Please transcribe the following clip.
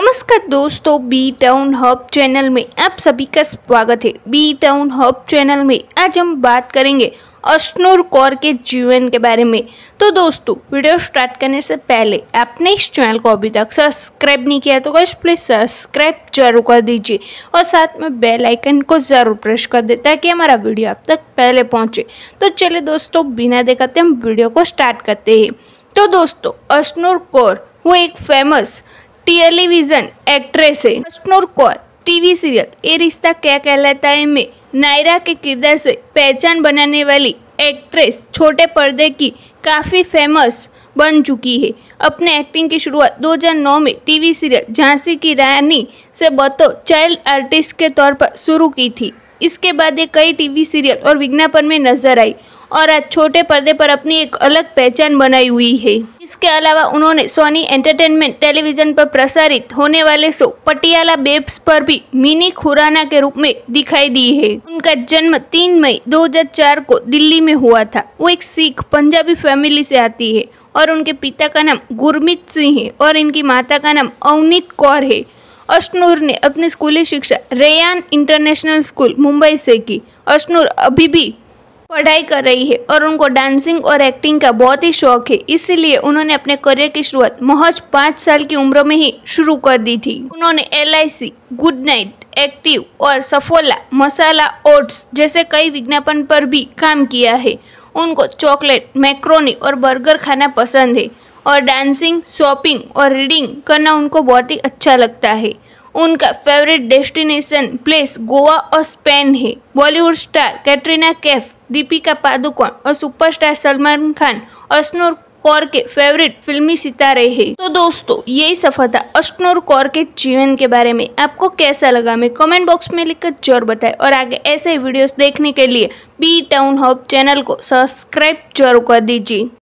नमस्कार दोस्तों B town hub channel में आप सभी का स्वागत है बी टाउन हब चैनल में आज हम बात करेंगे अश्नूर कौर के जीवन के बारे में तो दोस्तों वीडियो स्टार्ट करने से पहले आपने इस चैनल को अभी तक सब्सक्राइब नहीं किया तो कश प्लीज़ सब्सक्राइब जरूर कर दीजिए और साथ में बेल आइकन को ज़रूर प्रेस कर दे ताकि हमारा वीडियो आप तक पहले पहुँचे तो चलिए दोस्तों बिना देखाते हम वीडियो को स्टार्ट करते हैं तो दोस्तों अश्नूर कौर वो एक फेमस टेलीविजन एक्ट्रेस है हसनूर कौर टीवी सीरियल ए रिश्ता क्या कहलाता है में नायरा के किरदार से पहचान बनाने वाली एक्ट्रेस छोटे पर्दे की काफ़ी फेमस बन चुकी है अपने एक्टिंग की शुरुआत 2009 में टीवी सीरियल झांसी की रानी से बतौर चाइल्ड आर्टिस्ट के तौर पर शुरू की थी इसके बाद ये कई टीवी सीरियल और विज्ञापन में नजर आई और आज छोटे पर्दे पर अपनी एक अलग पहचान बनाई हुई है इसके अलावा उन्होंने सोनी एंटरटेनमेंट टेलीविजन पर प्रसारित होने वाले शो पटियाला बेब्स पर भी मिनी खुराना के रूप में दिखाई दी है उनका जन्म 3 मई 2004 को दिल्ली में हुआ था वो एक सिख पंजाबी फैमिली से आती है और उनके पिता का नाम गुरमीत सिंह है और इनकी माता का नाम अवनीत कौर है अशनूर ने अपनी स्कूली शिक्षा रेयान इंटरनेशनल स्कूल मुंबई से की अश्नूर अभी भी पढ़ाई कर रही है और उनको डांसिंग और एक्टिंग का बहुत ही शौक है इसीलिए उन्होंने अपने करियर की शुरुआत महज पाँच साल की उम्र में ही शुरू कर दी थी उन्होंने एल गुड नाइट एक्टिव और सफोला मसाला ओट्स जैसे कई विज्ञापन पर भी काम किया है उनको चॉकलेट मैक्रोनी और बर्गर खाना पसंद है और डांसिंग शॉपिंग और रीडिंग करना उनको बहुत ही अच्छा लगता है उनका फेवरेट डेस्टिनेशन प्लेस गोवा और स्पेन है बॉलीवुड स्टार कैटरीना कैफ दीपिका पादुकोण और सुपरस्टार सलमान खान अश्नूर कौर के फेवरेट फिल्मी सितारे हैं तो दोस्तों यही सफर था अश्नोर कौर के जीवन के बारे में आपको कैसा लगा मैं कमेंट बॉक्स में लिखकर जरूर बताएं और आगे ऐसे वीडियोस देखने के लिए बी टाउन हब चैनल को सब्सक्राइब जरूर कर दीजिए